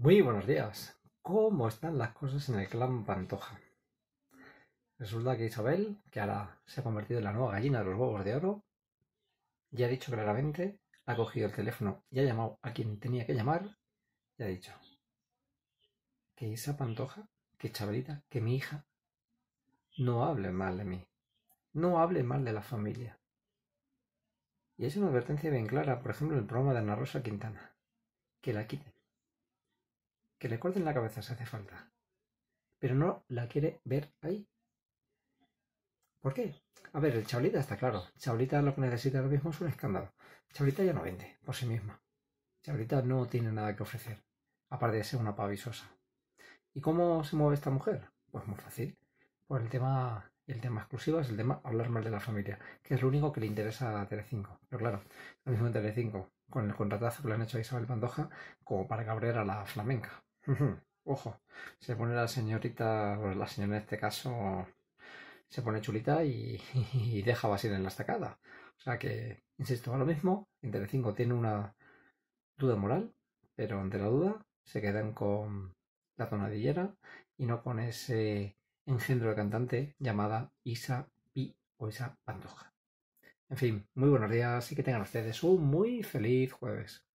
Muy buenos días. ¿Cómo están las cosas en el clan Pantoja? Resulta que Isabel, que ahora se ha convertido en la nueva gallina de los huevos de oro, ya ha dicho claramente, ha cogido el teléfono y ha llamado a quien tenía que llamar y ha dicho que esa Pantoja, que Chabrita, que mi hija, no hable mal de mí, no hable mal de la familia. Y es una advertencia bien clara, por ejemplo, el programa de Ana Rosa Quintana, que la quite que le corten la cabeza si hace falta. Pero no la quiere ver ahí. ¿Por qué? A ver, el Chablita está claro. Chablita lo que necesita ahora mismo es un escándalo. Chablita ya no vende por sí misma. Chablita no tiene nada que ofrecer, aparte de ser una pavisosa. ¿Y cómo se mueve esta mujer? Pues muy fácil. Por pues el tema, el tema exclusivo es el tema hablar mal de la familia, que es lo único que le interesa a Telecinco. Pero claro, lo mismo en Telecinco, con el contratazo que le han hecho a Isabel Pandoja, como para cabrear a la flamenca. Ojo, se pone la señorita, la señora en este caso, se pone chulita y, deja vacilar en la estacada. O sea que, insisto, lo mismo, entre 5 tiene una duda moral, pero ante la duda se quedan con la tonadillera y no con ese engendro de cantante llamada Isa Pi o Isa Pantoja. En fin, muy buenos días y que tengan ustedes un muy feliz jueves.